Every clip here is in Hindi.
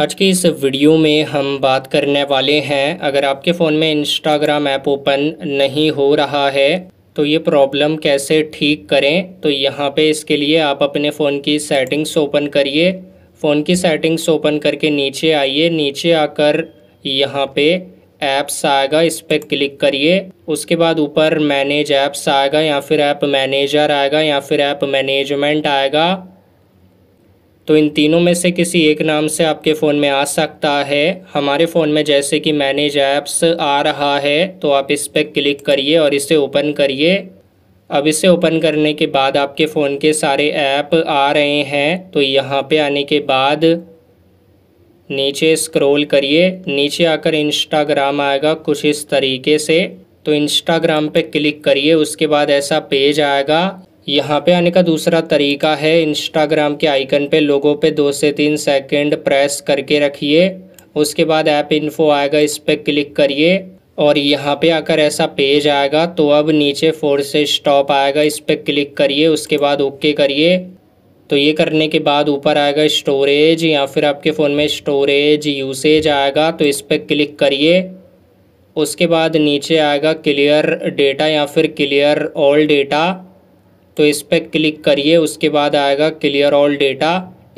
आज की इस वीडियो में हम बात करने वाले हैं अगर आपके फ़ोन में इंस्टाग्राम ऐप ओपन नहीं हो रहा है तो ये प्रॉब्लम कैसे ठीक करें तो यहाँ पे इसके लिए आप अपने फ़ोन की सेटिंग्स ओपन करिए फ़ोन की सेटिंग्स ओपन करके नीचे आइए नीचे आकर यहाँ पे ऐप्स आएगा इस पर क्लिक करिए उसके बाद ऊपर मैनेज ऐप्स आएगा या फिर ऐप मैनेजर आएगा या फिर ऐप मैनेजमेंट आएगा तो इन तीनों में से किसी एक नाम से आपके फ़ोन में आ सकता है हमारे फ़ोन में जैसे कि मैनेज ऐप्स आ रहा है तो आप इस पर क्लिक करिए और इसे ओपन करिए अब इसे ओपन करने के बाद आपके फ़ोन के सारे ऐप आ रहे हैं तो यहाँ पे आने के बाद नीचे स्क्रॉल करिए नीचे आकर इंस्टाग्राम आएगा कुछ इस तरीके से तो इंस्टाग्राम पे क्लिक करिए उसके बाद ऐसा पेज आएगा यहाँ पे आने का दूसरा तरीका है इंस्टाग्राम के आइकन पे लोगों पे दो से तीन सेकंड प्रेस करके रखिए उसके बाद ऐप इन्फो आएगा इस पर क्लिक करिए और यहाँ पे आकर ऐसा पेज आएगा तो अब नीचे फोर से स्टॉप आएगा इस पर क्लिक करिए उसके बाद ओके करिए तो ये करने के बाद ऊपर आएगा स्टोरेज या फिर आपके फ़ोन में स्टोरेज यूसेज आएगा तो इस पर क्लिक करिए उसके बाद नीचे आएगा क्लियर डेटा या फिर क्लियर ऑल डेटा तो इस पर क्लिक करिए उसके बाद आएगा क्लियर ऑल डेटा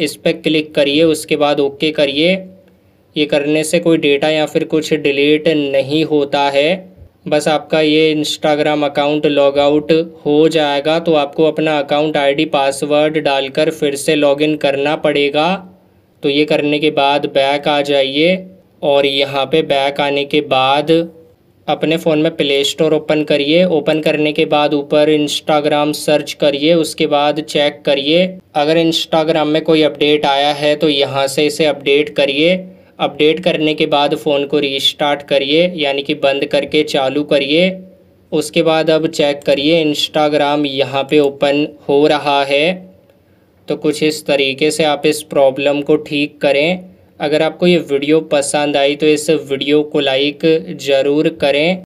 इस पर क्लिक करिए उसके बाद ओके करिए ये करने से कोई डेटा या फिर कुछ डिलीट नहीं होता है बस आपका ये इंस्टाग्राम अकाउंट लॉग आउट हो जाएगा तो आपको अपना अकाउंट आईडी पासवर्ड डालकर फिर से लॉगिन करना पड़ेगा तो ये करने के बाद बैक आ जाइए और यहाँ पे बैक आने के बाद अपने फ़ोन में प्ले स्टोर ओपन करिए ओपन करने के बाद ऊपर इंस्टाग्राम सर्च करिए उसके बाद चेक करिए अगर इंस्टाग्राम में कोई अपडेट आया है तो यहाँ से इसे अपडेट करिए अपडेट करने के बाद फ़ोन को रीस्टार्ट करिए यानी कि बंद करके चालू करिए उसके बाद अब चेक करिए इंस्टाग्राम यहाँ पे ओपन हो रहा है तो कुछ इस तरीके से आप इस प्रॉब्लम को ठीक करें अगर आपको ये वीडियो पसंद आई तो इस वीडियो को लाइक ज़रूर करें